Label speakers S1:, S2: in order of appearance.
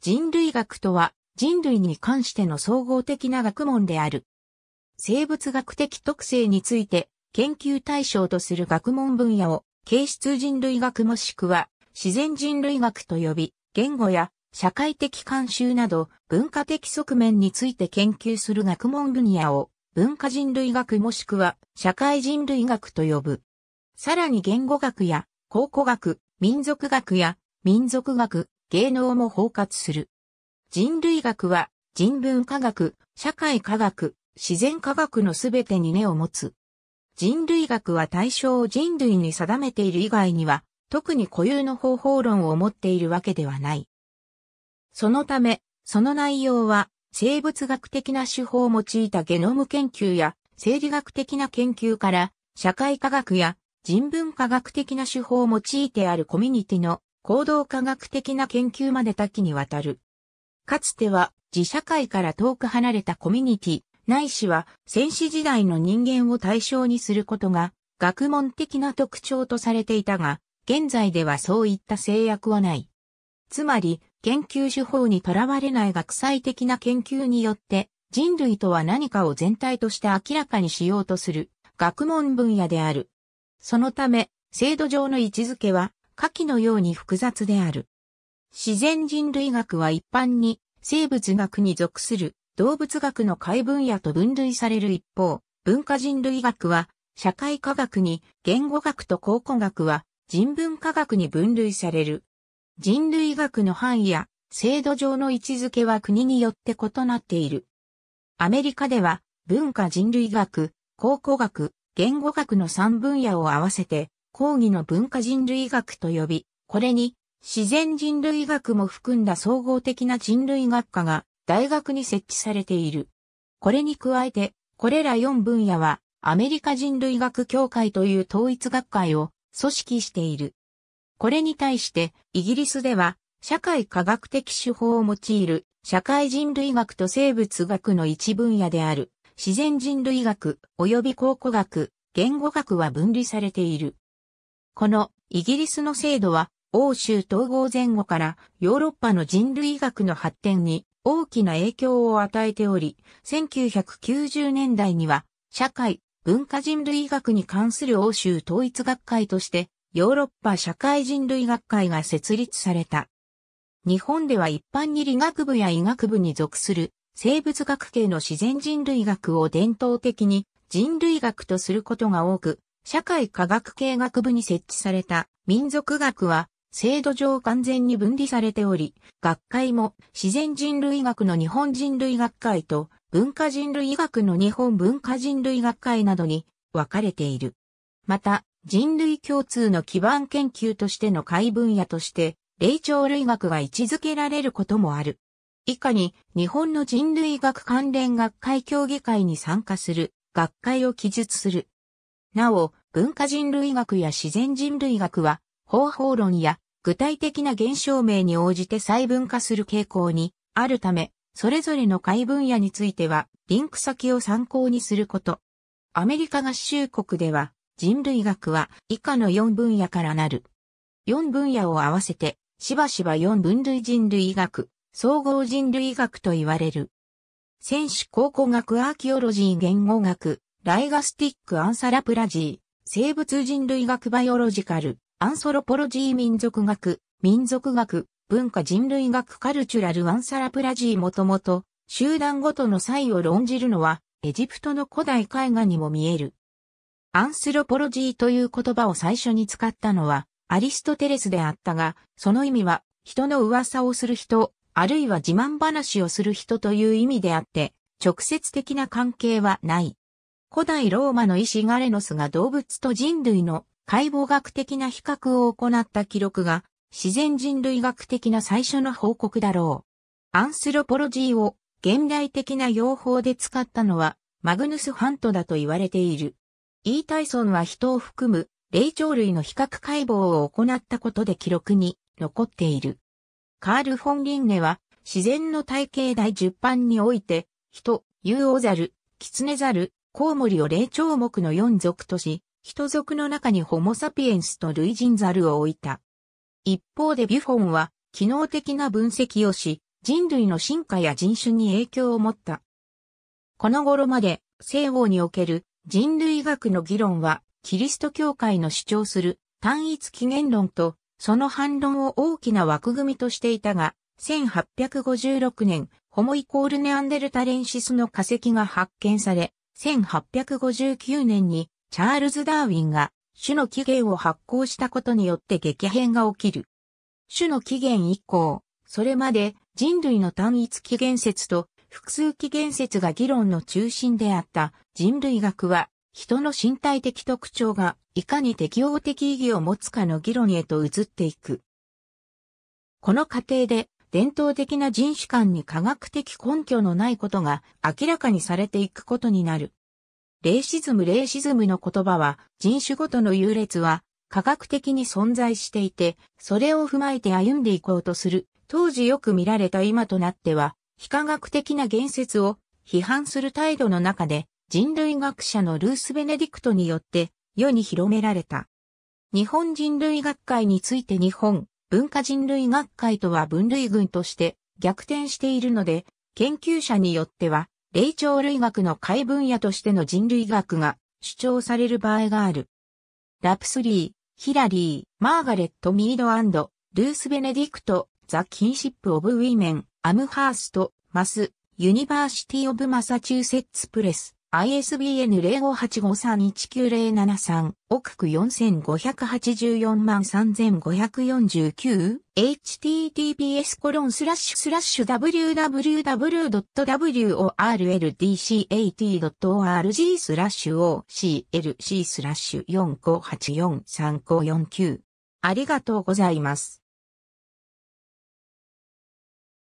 S1: 人類学とは人類に関しての総合的な学問である。生物学的特性について研究対象とする学問分野を形質人類学もしくは自然人類学と呼び、言語や社会的慣習など文化的側面について研究する学問分野を文化人類学もしくは社会人類学と呼ぶ。さらに言語学や考古学、民族学や民族学、芸能も包括する。人類学は人文科学、社会科学、自然科学のすべてに根を持つ。人類学は対象を人類に定めている以外には、特に固有の方法論を持っているわけではない。そのため、その内容は、生物学的な手法を用いたゲノム研究や、生理学的な研究から、社会科学や人文科学的な手法を用いてあるコミュニティの行動科学的な研究まで多岐にわたる。かつては自社会から遠く離れたコミュニティ、ないしは戦士時代の人間を対象にすることが学問的な特徴とされていたが、現在ではそういった制約はない。つまり、研究手法にとらわれない学際的な研究によって、人類とは何かを全体として明らかにしようとする学問分野である。そのため、制度上の位置づけは下記のように複雑である。自然人類学は一般に生物学に属する動物学の解分野と分類される一方、文化人類学は社会科学に言語学と考古学は人文科学に分類される。人類学の範囲や制度上の位置づけは国によって異なっている。アメリカでは文化人類学、考古学、言語学の3分野を合わせて講義の文化人類学と呼び、これに自然人類学も含んだ総合的な人類学科が大学に設置されている。これに加えて、これら4分野はアメリカ人類学協会という統一学会を組織している。これに対してイギリスでは社会科学的手法を用いる社会人類学と生物学の一分野である自然人類学及び考古学、言語学は分離されている。このイギリスの制度は欧州統合前後からヨーロッパの人類学の発展に大きな影響を与えており、1990年代には社会、文化人類学に関する欧州統一学会としてヨーロッパ社会人類学会が設立された。日本では一般に理学部や医学部に属する生物学系の自然人類学を伝統的に人類学とすることが多く、社会科学系学部に設置された民族学は制度上完全に分離されており、学会も自然人類学の日本人類学会と文化人類学の日本文化人類学会などに分かれている。また、人類共通の基盤研究としての解分野として、霊長類学が位置づけられることもある。以下に、日本の人類学関連学会協議会に参加する、学会を記述する。なお、文化人類学や自然人類学は、方法論や具体的な現象名に応じて細分化する傾向にあるため、それぞれの解分野については、リンク先を参考にすること。アメリカ合衆国では、人類学は以下の4分野からなる。4分野を合わせて、しばしば4分類人類学、総合人類学と言われる。選手考古学アーキオロジー言語学、ライガスティック・アンサラプラジー、生物人類学バイオロジカル、アンソロポロジー民族学、民族学、文化人類学カルチュラル・アンサラプラジーもともと、集団ごとの際を論じるのは、エジプトの古代絵画にも見える。アンスロポロジーという言葉を最初に使ったのは、アリストテレスであったが、その意味は、人の噂をする人、あるいは自慢話をする人という意味であって、直接的な関係はない。古代ローマの医師ガレノスが動物と人類の解剖学的な比較を行った記録が自然人類学的な最初の報告だろう。アンスロポロジーを現代的な用法で使ったのはマグヌス・ハントだと言われている。イータイソンは人を含む霊長類の比較解剖を行ったことで記録に残っている。カール・フォン・リンネは自然の体系第10版において人、ユーオザル、キツネザル、コウモリを霊長目の4族とし、人族の中にホモサピエンスと類人ザルを置いた。一方でビュフォンは、機能的な分析をし、人類の進化や人種に影響を持った。この頃まで、西欧における人類学の議論は、キリスト教会の主張する単一起源論と、その反論を大きな枠組みとしていたが、1856年、ホモイコールネアンデルタレンシスの化石が発見され、1859年にチャールズ・ダーウィンが種の起源を発行したことによって激変が起きる。種の起源以降、それまで人類の単一起源説と複数起源説が議論の中心であった人類学は人の身体的特徴がいかに適応的意義を持つかの議論へと移っていく。この過程で伝統的な人種間に科学的根拠のないことが明らかにされていくことになる。レイシズムレイシズムの言葉は人種ごとの優劣は科学的に存在していて、それを踏まえて歩んでいこうとする、当時よく見られた今となっては、非科学的な言説を批判する態度の中で、人類学者のルース・ベネディクトによって世に広められた。日本人類学会について日本、文化人類学会とは分類群として逆転しているので、研究者によっては、霊長類学の解分野としての人類学が主張される場合がある。ラプスリー、ヒラリー、マーガレット・ミードルース・ベネディクト、ザ・キンシップ・オブ・ウィメン、アムハースト、マス、ユニバーシティ・オブ・マサチューセッツ・プレス。ISBN 0585319073億区4584万 3549https コロンスラッシュスラッシュ www.worldcat.org スラッシュ OCLC スラッシュ4584354 9ありがとうございます。